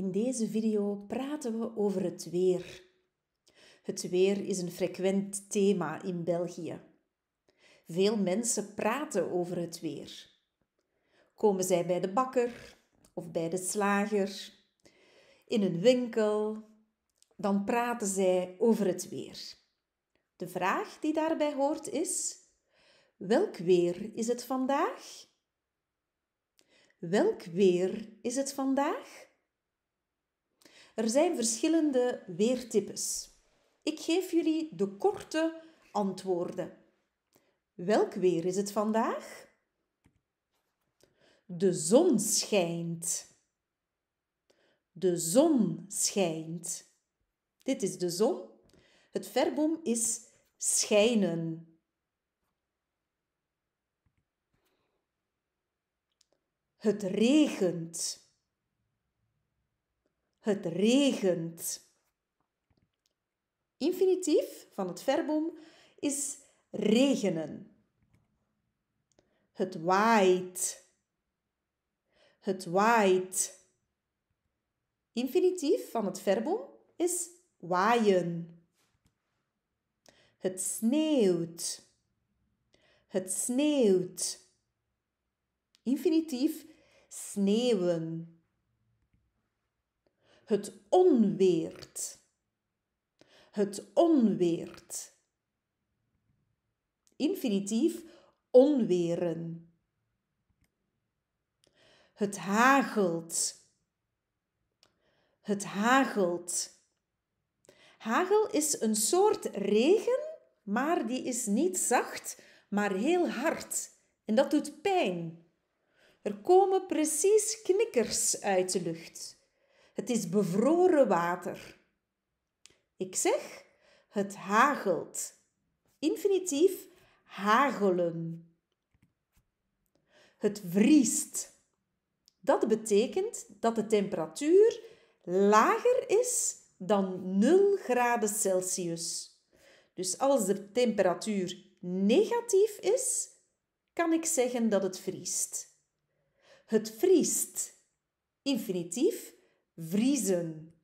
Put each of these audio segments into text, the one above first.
In deze video praten we over het weer. Het weer is een frequent thema in België. Veel mensen praten over het weer. Komen zij bij de bakker of bij de slager, in een winkel, dan praten zij over het weer. De vraag die daarbij hoort is: welk weer is het vandaag? Welk weer is het vandaag? Er zijn verschillende weertypes. Ik geef jullie de korte antwoorden. Welk weer is het vandaag? De zon schijnt. De zon schijnt. Dit is de zon. Het verbom is schijnen. Het regent. Het regent. Infinitief van het verbum is regenen. Het waait. Het waait. Infinitief van het verbum is waaien. Het sneeuwt. Het sneeuwt. Infinitief sneeuwen. Het onweert. Het onweert. Infinitief onweren. Het hagelt. Het hagelt. Hagel is een soort regen, maar die is niet zacht, maar heel hard. En dat doet pijn. Er komen precies knikkers uit de lucht. Het is bevroren water. Ik zeg, het hagelt. Infinitief hagelen. Het vriest. Dat betekent dat de temperatuur lager is dan 0 graden Celsius. Dus als de temperatuur negatief is, kan ik zeggen dat het vriest. Het vriest. Infinitief vriezen.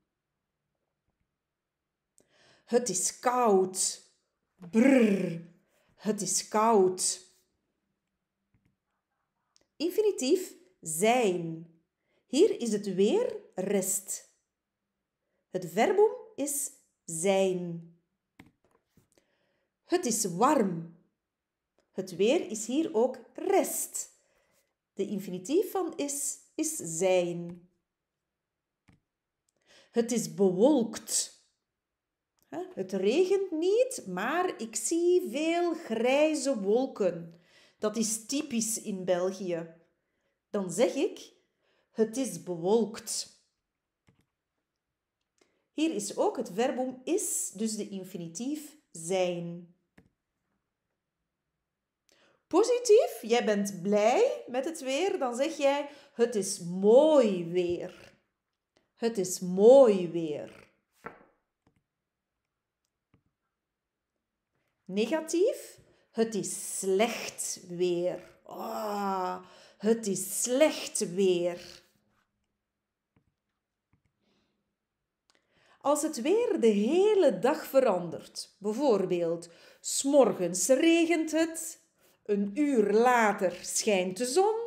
Het is koud. Brr, het is koud. Infinitief zijn. Hier is het weer rest. Het verbum is zijn. Het is warm. Het weer is hier ook rest. De infinitief van is is zijn. Het is bewolkt. Het regent niet, maar ik zie veel grijze wolken. Dat is typisch in België. Dan zeg ik: Het is bewolkt. Hier is ook het verbum is, dus de infinitief zijn. Positief, jij bent blij met het weer, dan zeg jij: Het is mooi weer. Het is mooi weer. Negatief. Het is slecht weer. Ah, het is slecht weer. Als het weer de hele dag verandert, bijvoorbeeld, s'morgens regent het, een uur later schijnt de zon,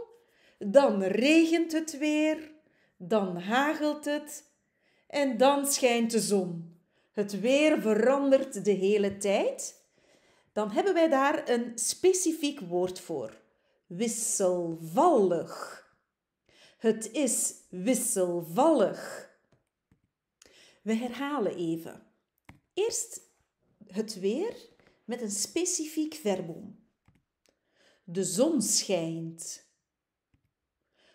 dan regent het weer, dan hagelt het en dan schijnt de zon. Het weer verandert de hele tijd. Dan hebben wij daar een specifiek woord voor: wisselvallig. Het is wisselvallig. We herhalen even. Eerst het weer met een specifiek verbum. De zon schijnt.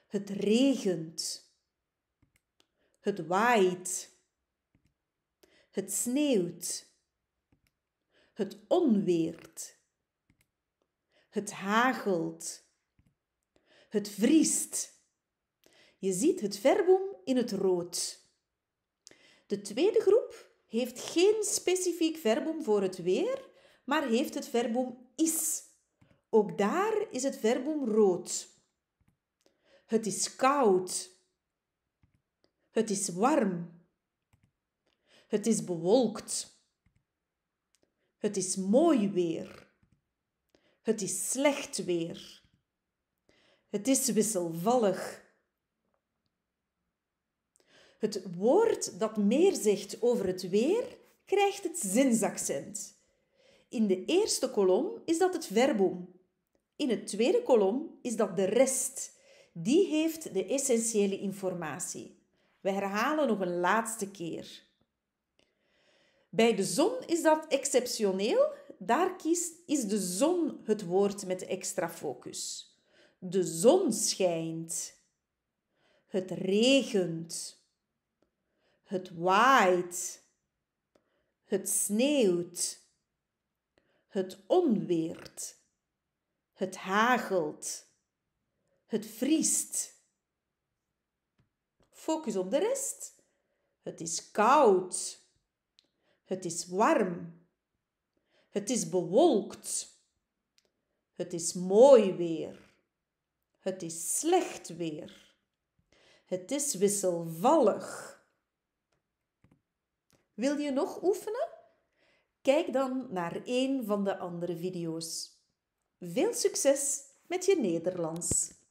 Het regent. Het waait. Het sneeuwt. Het onweert. Het hagelt. Het vriest. Je ziet het verbum in het rood. De tweede groep heeft geen specifiek verbum voor het weer, maar heeft het verbum is. Ook daar is het verbum rood. Het is koud. Het is warm. Het is bewolkt. Het is mooi weer. Het is slecht weer. Het is wisselvallig. Het woord dat meer zegt over het weer krijgt het zinsaccent. In de eerste kolom is dat het verbum. In het tweede kolom is dat de rest. Die heeft de essentiële informatie. We herhalen nog een laatste keer. Bij de zon is dat exceptioneel. Daar kiest, is de zon het woord met extra focus. De zon schijnt. Het regent. Het waait. Het sneeuwt. Het onweert. Het hagelt. Het vriest. Focus op de rest. Het is koud. Het is warm. Het is bewolkt. Het is mooi weer. Het is slecht weer. Het is wisselvallig. Wil je nog oefenen? Kijk dan naar een van de andere video's. Veel succes met je Nederlands!